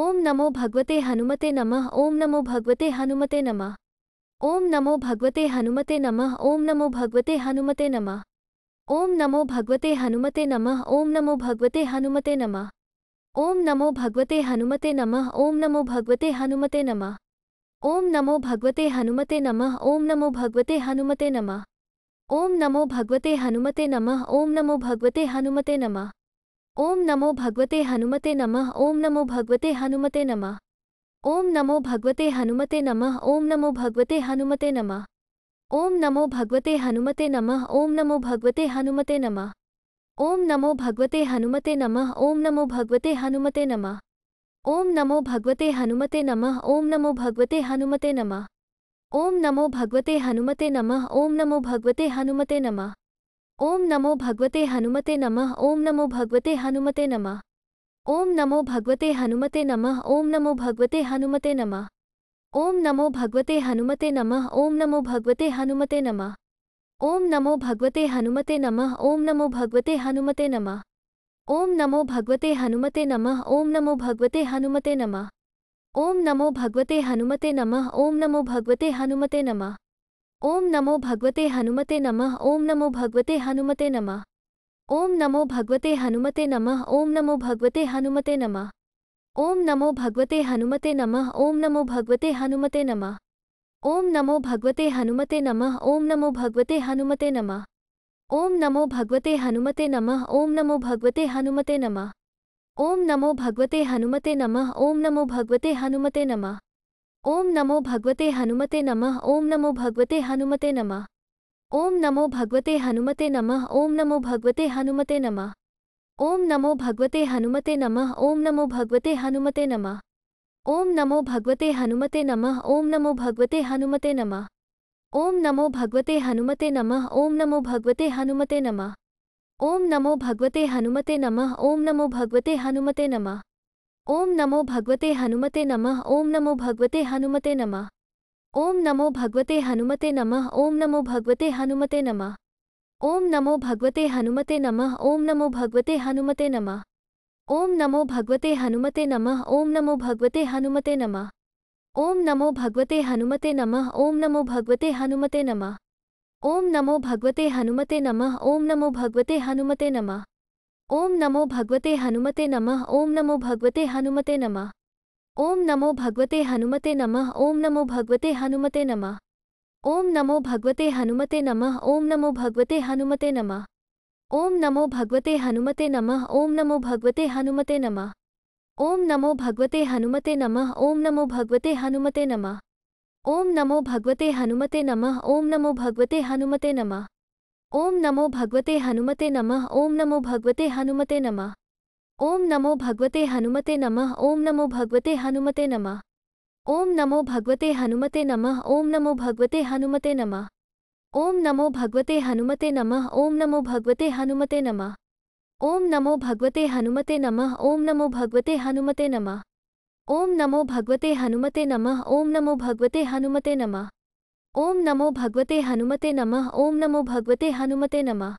ओम नमो भगवते हनुमते नमः ओम नमो भगवते हनुमते नमः ओम नमो भगवते हनुमते नमः ओम नमो भगवते हनुमते नमः ओम नमो भगवते हनुमते नमः ओम नमो भगवते हनुमते नमः ओम नमो भगवते हनुमते नमः ओम नमो भगवते हनुमते नमः ओम नमो भगवते हनुमते नमः ओम नमो भगवते हनुमते नमः ओम नमो भगवते हनुमते नमः ओम नमो भगवते हनुमते नमः ओम नमो भगवते हनुमते नमः ओम नमो भगवते हनुमते नमः ओम नमो भगवते हनुमते नमः ओम नमो भगवते हनुमते नमः ओम नमो भगवते हनुमते नमः ओम नमो भगवते हनुमते नमः ओम नमो भगवते हनुमते नमः ओम नमो भगवते हनुमते नमः ओम नमो भगवते हनुमते नमः ओम नमो भगवते हनुमते नमः ओम नमो भगवते हनुमते नमः ओम नमो भगवते हनुमते नमः ओम नमो भगवते हनुमते नमः ओम नमो भगवते हनुमते नमः ओम नमो भगवते हनुमते नमः ओम नमो भगवते हनुमते नमः ओम नमो भगवते हनुमते नमः ओम नमो भगवते हनुमते नमः ओम नमो भगवते हनुमते नमः ओम नमो भगवते हनुमते नमः ओम नमो भगवते हनुमते नमः ओम नमो भगवते हनुमते नमः ओम नमो भगवते हनुमते नमः ओम नमो भगवते हनुमते नमः ओम नमो भगवते हनुमते नमः ओम नमो भगवते हनुमते नमः ओम नमो भगवते हनुमते नमः ओम नमो भगवते हनुमते नमः ओम नमो भगवते हनुमते नमः ओम नमो भगवते हनुमते नमः ओम नमो भगवते हनुमते नमः ओम नमो भगवते हनुमते नमः ओम नमो भगवते हनुमते नमः ओम नमो भगवते हनुमते नमः ओम नमो भगवते हनुमते नमः ओम नमो भगवते हनुमते नमः ओम नमो भगवते हनुमते नमः ओम नमो भगवते हनुमते नमः ओम नमो भगवते हनुमते नमः ओम नमो भगवते हनुमते नमः ओम नमो भगवते हनुमते नमः ओम नमो भगवते हनुमते नमः ओम नमो भगवते हनुमते नमः ओम नमो भगवते हनुमते नमः ओम नमो भगवते हनुमते नमः ओम नमो भगवते हनुमते नमः ओम नमो भगवते हनुमते नमः ओम नमो भगवते हनुमते नमः ओम नमो भगवते हनुमते नमः ओम नमो भगवते हनुमते नमः ओम नमो भगवते हनुमते नमः ओम नमो भगवते हनुमते नमः ओम नमो भगवते हनुमते नमः ओम नमो भगवते हनुमते नमः ओम नमो भगवते हनुमते नमः ओम नमो भगवते हनुमते नमः ओम नमो भगवते हनुमते नमः ओम नमो भगवते हनुमते नमः ओम नमो भगवते हनुमते नमः ओम नमो भगवते हनुमते नमः ओम नमो भगवते हनुमते नमः ओम नमो भगवते हनुमते नमः ओम नमो भगवते हनुमते नमः ओम नमो भगवते हनुमते नमः ओम नमो भगवते हनुमते नमः ओम नमो भगवते हनुमते नमः ओम नमो भगवते हनुमते नमः ओम नमो भगवते हनुमते नमः ओम नमो भगवते हनुमते नमः ओम नमो भगवते हनुमते नमः ओम नमो भगवते हनुमते नमः ओम नमो भगवते हनुमते नमः ओम नमो भगवते हनुमते नमः ओम नमो भगवते हनुमते नमः ओम नमो भगवते हनुमते नमः ओम नमो भगवते हनुमते नमः ओम नमो भगवते हनुमते नमः ओम नमो भगवते हनुमते नमः ओम नमो भगवते हनुमते नमः ओम नमो भगवते हनुमते नमः ओम नमो भगवते हनुमते नमः ओम नमो भगवते हनुमते नमः ओम नमो भगवते हनुमते नमः ओम नमो भगवते हनुमते नमः ओम नमो भगवते हनुमते नमः ओम नमो भगवते हनुमते नमः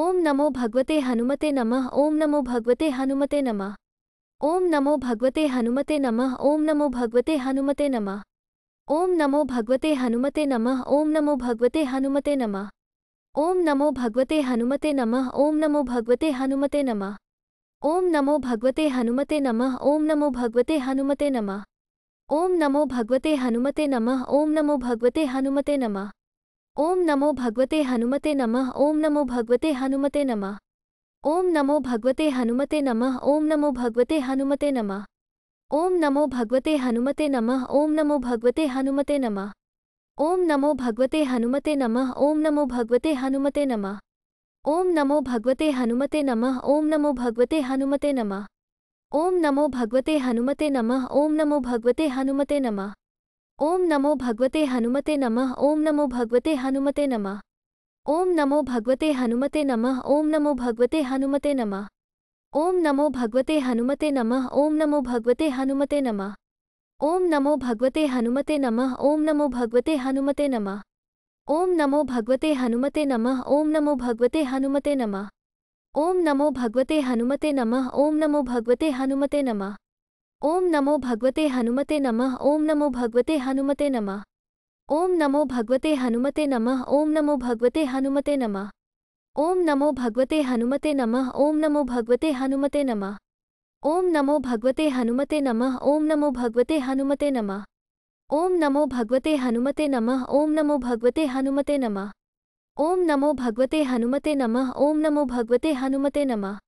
ओम नमो भगवते हनुमते नमः ओम नमो भगवते हनुमते नमः ओम नमो भगवते हनुमते नमः ओम नमो भगवते हनुमते नमः ओम नमो भगवते हनुमते नमः ओम नमो भगवते हनुमते नमः ओम नमो भगवते हनुमते नमः ओम नमो भगवते हनुमते नमः ओम नमो भगवते हनुमते नमः ओम नमो भगवते हनुमते नमः ओम नमो भगवते हनुमते नमः ओम नमो भगवते हनुमते नमः ओम नमो भगवते हनुमते नमः ओम नमो भगवते हनुमते नमः ओम नमो भगवते हनुमते नमः ओम नमो भगवते हनुमते नमः ओम नमो भगवते हनुमते नमः ओम नमो भगवते हनुमते नमः ओम नमो भगवते हनुमते नमः ओम नमो भगवते हनुमते नमः ओम नमो भगवते हनुमते नमः ओम नमो भगवते हनुमते नमः ओम नमो भगवते हनुमते नमः ओम नमो भगवते हनुमते नमः ओम नमो भगवते हनुमते नमः ओम नमो भगवते हनुमते नमः ओम नमो भगवते हनुमते नमः ओम नमो भगवते हनुमते नमः ओम नमो भगवते हनुमते नमः ओम नमो भगवते हनुमते नमः ओम नमो भगवते हनुमते नमः ओम नमो भगवते हनुमते नमः ओम नमो भगवते हनुमते नमः ओम नमो भगवते हनुमते नमः ओम नमो भगवते हनुमते नमः ओम नमो भगवते हनुमते नमः ओम नमो भगवते हनुमते नमः ओम नमो भगवते हनुमते नमः ओम नमो भगवते हनुमते नमः ओम नमो भगवते हनुमते नमः ओम नमो भगवते हनुमते नमः ओम नमो भगवते हनुमते नमः ओम नमो भगवते हनुमते नमः ओम नमो भगवते हनुमते नमः ओम नमो भगवते हनुमते नमः ओम नमो भगवते हनुमते नमः ओम नमो भगवते हनुमते नमः ओम नमो भगवते हनुमते नमः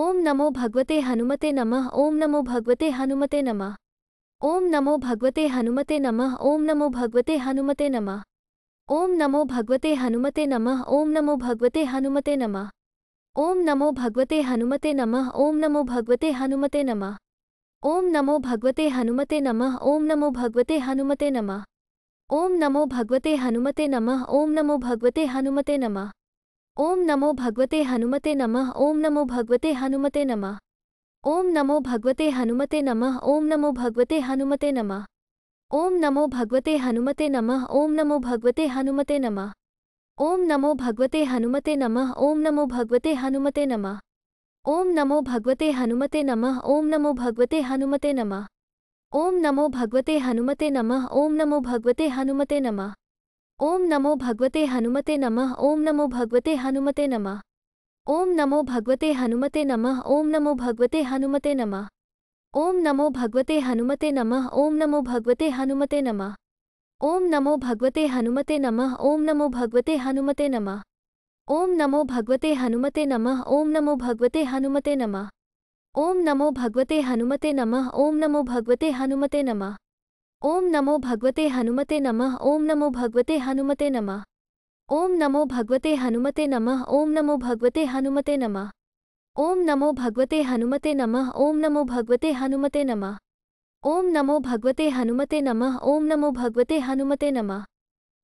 ओम नमो भगवते हनुमते नमः ओम नमो भगवते हनुमते नमः ओम नमो भगवते हनुमते नमः ओम नमो भगवते हनुमते नमः ओम नमो भगवते हनुमते नमः ओम नमो भगवते हनुमते नमः ओम नमो भगवते हनुमते नमः ओम नमो भगवते हनुमते नमः ओम नमो भगवते हनुमते नमः ओम नमो भगवते हनुमते नमः ओम नमो भगवते हनुमते नमः ओम नमो भगवते हनुमते नमः ओम नमो भगवते हनुमते नमः ओम नमो भगवते हनुमते नमः ओम नमो भगवते हनुमते नमः ओम नमो भगवते हनुमते नमः ओम नमो भगवते हनुमते नमः ओम नमो भगवते हनुमते नमः ओम नमो भगवते हनुमते नमः ओम नमो भगवते हनुमते नमः ओम नमो भगवते हनुमते नमः ओम नमो भगवते हनुमते नमः ओम नमो भगवते हनुमते नमः ओम नमो भगवते हनुमते नमः ओम नमो भगवते हनुमते नमः ओम नमो भगवते हनुमते नमः ओम नमो भगवते हनुमते नमः ओम नमो भगवते हनुमते नमः ओम नमो भगवते हनुमते नमः ओम नमो भगवते हनुमते नमः ओम नमो भगवते हनुमते नमः ओम नमो भगवते हनुमते नमः ओम नमो भगवते हनुमते नमः ओम नमो भगवते हनुमते नमः ओम नमो भगवते हनुमते नमः ओम नमो भगवते हनुमते नमः ओम नमो भगवते हनुमते नमः ओम नमो भगवते हनुमते नमः ओम नमो भगवते हनुमते नमः ओम नमो भगवते हनुमते नमः ओम नमो भगवते हनुमते नमः ओम नमो भगवते हनुमते नमः ओम नमो भगवते हनुमते नमः ओम नमो भगवते हनुमते नमः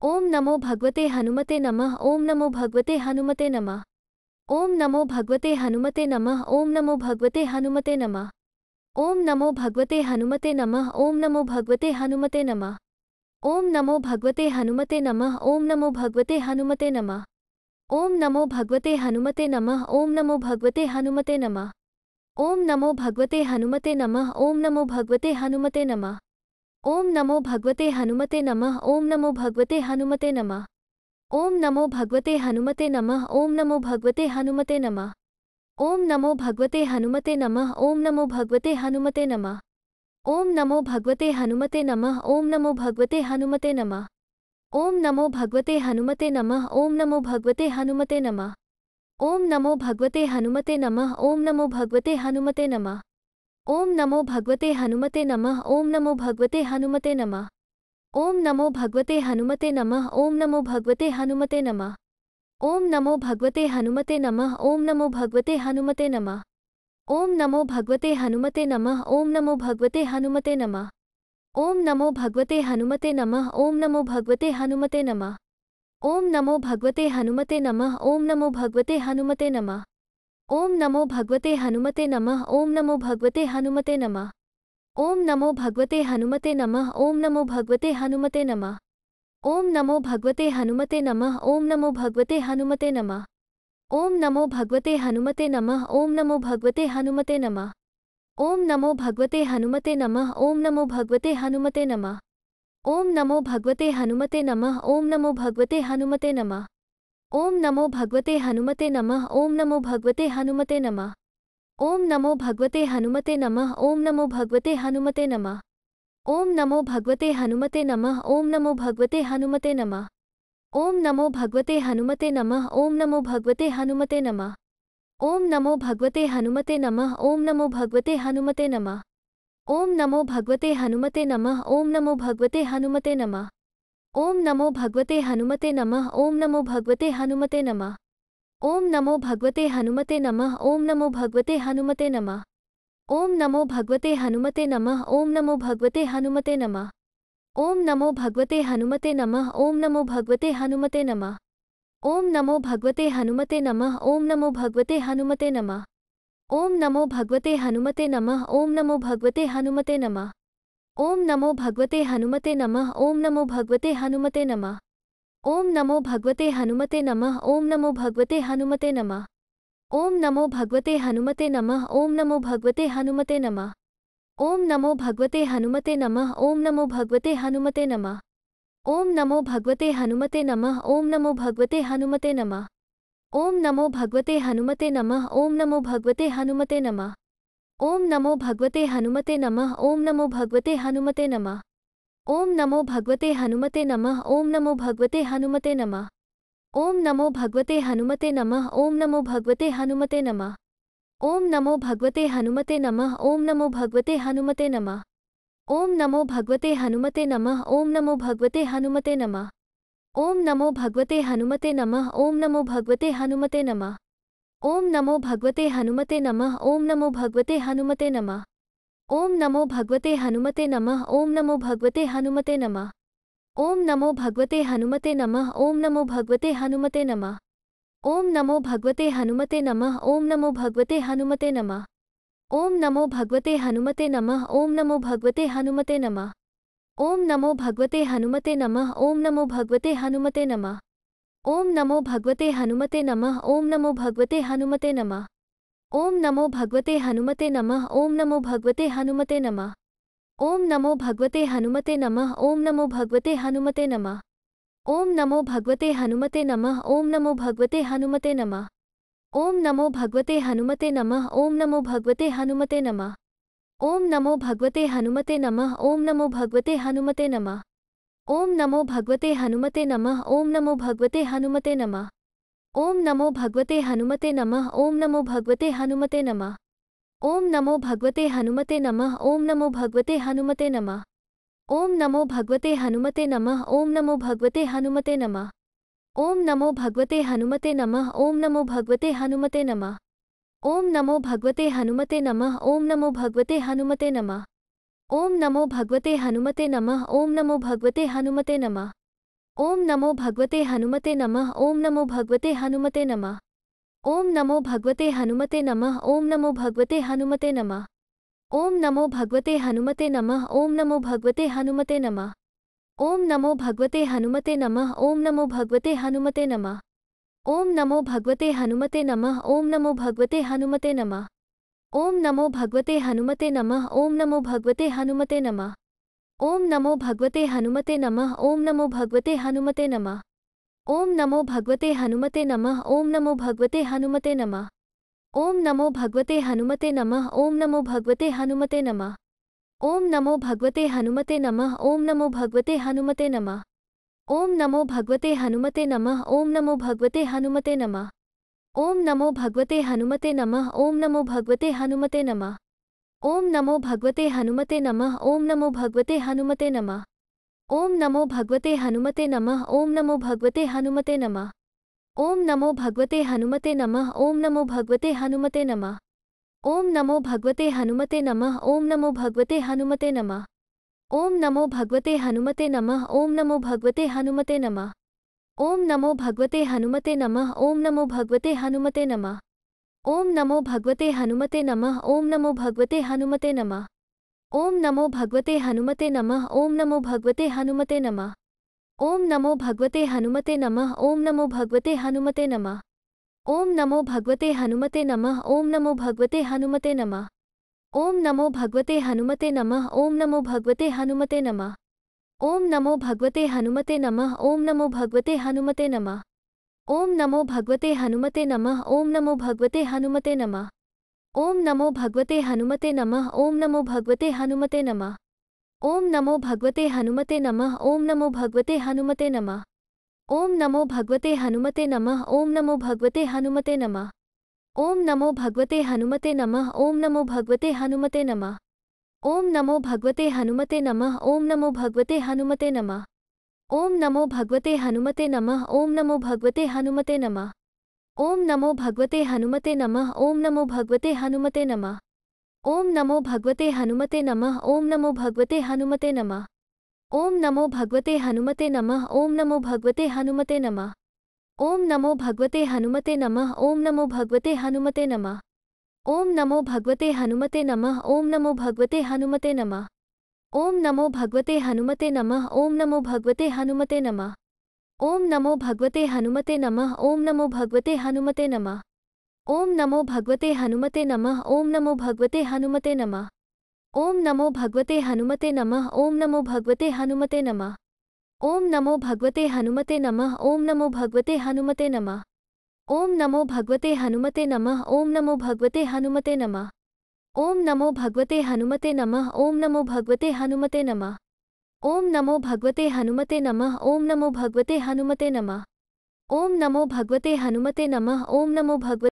ओम नमो भगवते हनुमते नमः ओम नमो भगवते हनुमते नमः ओम नमो भगवते हनुमते नमः ओम नमो भगवते हनुमते नमः ओम नमो भगवते हनुमते नमः ओम नमो भगवते हनुमते नमः ओम नमो भगवते हनुमते नमः ओम नमो भगवते हनुमते नमः ओम नमो भगवते हनुमते नमः ओम नमो भगवते हनुमते नमः ओम नमो भगवते हनुमते नमः ओम नमो भगवते हनुमते नमः ओम नमो भगवते हनुमते नमः ओम नमो भगवते हनुमते नमः ओम नमो भगवते हनुमते नमः ओम नमो भगवते हनुमते नमः ओम नमो भगवते हनुमते नमः ओम नमो भगवते हनुमते नमः ओम नमो भगवते हनुमते नमः ओम नमो भगवते हनुमते नमः ओम नमो भगवते हनुमते नमः ओम नमो भगवते हनुमते नमः ओम नमो भगवते हनुमते नमः ओम नमो भगवते हनुमते नमः ओम नमो भगवते हनुमते नमः ओम नमो भगवते हनुमते नमः ओम नमो भगवते हनुमते नमः ओम नमो भगवते हनुमते नमः ओम नमो भगवते हनुमते नमः ओम नमो भगवते हनुमते नमः ओम नमो भगवते हनुमते नमः ओम नमो भगवते हनुमते नमः ओम नमो भगवते हनुमते नमः ओम नमो भगवते हनुमते नमः ओम नमो भगवते हनुमते नमः ओम नमो भगवते हनुमते नमः ओम नमो भगवते हनुमते नमः ओम नमो भगवते हनुमते नमः ओम नमो भगवते हनुमते नमः ओम नमो भगवते हनुमते नमः ओम नमो भगवते हनुमते नमः ओम नमो भगवते हनुमते नमः ओम नमो भगवते हनुमते नमः ओम नमो भगवते हनुमते नमः ओम नमो भगवते हनुमते नमः ओम नमो भगवते हनुमते नमः ओम नमो भगवते हनुमते नमः ओम नमो भगवते हनुमते नमः ओम नमो भगवते हनुमते नमः ओम नमो भगवते हनुमते नमः ओम नमो भगवते हनुमते नमः ओम नमो भगवते हनुमते नमः ओम नमो भगवते हनुमते नमः ओम नमो भगवते हनुमते नमः ओम नमो भगवते हनुमते नमः ओम नमो भगवते हनुमते नमः ओम नमो भगवते हनुमते नमः ओम नमो भगवते हनुमते नमः ओम नमो भगवते हनुमते नमः ओम नमो भगवते हनुमते नमः ओम नमो भगवते हनुमते नमः ओम नमो भगवते हनुमते नमः ओम नमो भगवते हनुमते नमः ओम नमो भगवते हनुमते नमः ओम नमो भगवते हनुमते नमः ओम नमो भगवते हनुमते नमः ओम नमो भगवते हनुमते नमः ओम नमो भगवते हनुमते नमः ओम नमो भगवते हनुमते नमः ओम नमो भगवते हनुमते नमः ओम नमो भगवते हनुमते नमः ओम नमो भगवते हनुमते नमः ओम नमो भगवते हनुमते नमः ओम नमो भगवते हनुमते नमः ओम नमो भगवते हनुमते नमः ओम नमो भगवते हनुमते नमः ओम नमो भगवते हनुमते नमः ओम नमो भगवते हनुमते नमः ओम नमो भगवते हनुमते नमः ओम नमो भगवते हनुमते नमः ओम नमो भगवते हनुमते नमः ओम नमो भगवते हनुमते नमः ओम नमो भगवते हनुमते नमः ओम नमो भगवते हनुमते नमः ओम नमो भगवते हनुमते नमः ओम नमो भगवते हनुमते नमः ओम नमो भगवते हनुमते नमः ओम नमो भगवते हनुमते नमः ओम नमो भगवते हनुमते नमः ओम नमो भगवते हनुमते नमः ओम नमो भगवते हनुमते नमः ओम नमो भगवते हनुमते नमः ओम नमो भगवते हनुमते नमः ओम नमो भगवते हनुमते नमः ओम नमो भगवते हनुमते नमः ओम नमो भगवते हनुमते नमः ओम नमो भगवते हनुमते नमः ओम नमो भगवते हनुमते नमः ओम नमो भगवते हनुमते नमः ओम नमो भगवते हनुमते नमः ओम नमो भगवते हनुमते नमः ओम नमो भगवते हनुमते नमः ओम नमो भगवते हनुमते नमः ओम नमो भगवते हनुमते नमः ओम नमो भगवते हनुमते नमः ओम नमो भगवते हनुमते नमः ओम नमो भगवते हनुमते नमः ओम नमो भगवते हनुमते नमः ओम नमो भगवते हनुमते नमः ओम नमो भगवते हनुमते नमः ओम नमो भगवते हनुमते नमः ओम नमो भगवते हनुमते नमः ओम नमो भगवते हनुमते नमः ओम नमो भगवते हनुमते नमः ओम नमो भगवते हनुमते नमः ओम नमो भगवते हनुमते नमः ओम नमो भगवते हनुमते नमः ओम नमो भगवते हनुमते नमः ओम नमो भगवते हनुमते नमः ओम नमो भगवते हनुमते नमः ओम नमो भगवते हनुमते नमः ओम नमो भगवते हनुमते नमः ओम नमो भगवते हनुमते नमः ओम नमो भगवते हनुमते नमः ओम नमो भगवते हनुमते नमः ओम नमो भगवते हनुमते नमः ओम नमो भगवते हनुमते नमः ओम नमो भगवते हनुमते नमः ओम नमो भगवते हनुमते नमः ओम नमो भगवते हनुमते नमः ओम नमो भगवते हनुमते नमः ओम नमो भगवते हनुमते नमः ओम नमो भगवते हनुमते नमः ओम नमो भगवते हनुमते नमः ओम नमो भगवते हनुमते नमः ओम नमो भगवते हनुमते नमः ओम नमो भगवते हनुमते नमः ओम नमो भगवते हनुमते नमः ओम नमो भगवते हनुमते नमः ओम नमो भगवते हनुमते नमः ओम नमो भगवते हनुमते नमः ओम नमो भगवते हनुमते नमः ओम नमो भगवते हनुमते नमः ओम नमो भगवते हनुमते नमः ओम नमो भगवते हनुमते नमः ओम नमो भगवते हनुमते नमः ओम नमो भगवते हनुमते नमः ओम नमो भगवते हनुमते नमः ओम नमो भगवते हनुमते नमः ओम नमो भगवते हनुमते नमः ओम नमो भगवते हनुमते नमः ओम नमो भगवते हनुमते नमः ओम नमो भगवते हनुमते नमः ओम नमो भगवते हनुमते नमः ओम नमो भगवते हनुमते नमः ओम नमो भगवते हनुमते नमः ओम नमो भगवते हनुमते नमः ओम नमो भगवते हनुमते नमः ओम नमो भगवते हनुमते नमः ओम नमो भगवते हनुमते नमः ओम नमो भगवते हनुमते नमः ओम नमो भगवते हनुमते नमः ओम नमो भगवते हनुमते नमः ओम नमो भगवते हनुमते नमः ओम नमो भगवते हनुमते नमः ओम नमो भगवते हनुमते नमः ओम नमो भगवते हनुमते नमः ओम नमो भगवते हनुमते नमः ओम नमो भगवते हनुमते नमः ओम नमो भगवते हनुमते नमः ओम नमो भगवते हनुमते नमः ओम नमो भगवते हनुमते नमः ओम नमो भगवते हनुमते नमः ओम नमो भगवते हनुमते नमः ओम नमो भगवते हनुमते नमः ओम नमो भगवते हनुमते नमः ओम नमो भगवते हनुमते नमः ओम नमो भगवते हनुमते नमः ओम नमो भगवते हनुमते नमः ओम नमो भगवते हनुमते नमः ओम नमो भगवते हनुमते नमः ओम नमो भगवते हनुमते नमः ओम नमो भगवते हनुमते नमः ओम नमो भगवते हनुमते नमः ओम नमो भगवते हनुमते नमः ओम नमो भगवते हनुमते नमः ओम नमो भगवते हनुमते नमः ओम नमो भगवते हनुमते नमः ओम नमो भगवते हनुमते नमः ओम नमो भगवते हनुमते नमः ओम नमो भगवते हनुमते नमः ओम नमो भगवते हनुमते नमः ओम नमो भगवते हनुमते नमः ओम नमो भगवते हनुमते नमः ओम नमो भगवते हनुमते नमः ओम नमो भगवते हनुमते नमः ओम नमो भगवते हनुमते नमः ओम नमो भगवते हनुमते नमः ओम नमो भगवते हनुमते नमः ओम नमो भगवते हनुमते नमः ओम नमो भगवते हनुमते नमः ओम नमो भगवते हनुमते नमः ओम नमो भगवते हनुमते नमः ओम नमो भगवते हनुमते नमः ओम नमो भगवते हनुमते नमः ओम नमो भगवते हनुमते नमः ओम नमो भगवते हनुमते नमः ओम नमो भगवते हनुमते नमः ओम नमो भगवते हनुमते नमः ओम नमो भगवते हनुमते नमः ओम नमो भगवते हनुमते नमः ओम नमो भगवते हनुमते नमः ओम नमो भगवते हनुमते नमः ओम नमो भगवते हनुमते नमः ओम नमो भगवते हनुमते नमः ओम नमो भगवते हनुमते नमः ओम नमो भगवते हनुमते नमः ओम नमो भगवते हनुमते नमः ओम नमो भगवते हनुमते नमः ओम नमो भगवते हनुमते नमः ओम नमो भगवते हनुमते नमः ओम नमो भगवते हनुमते नमः ओम नमो भगवते हनुमते नमः ओम नमो भगवते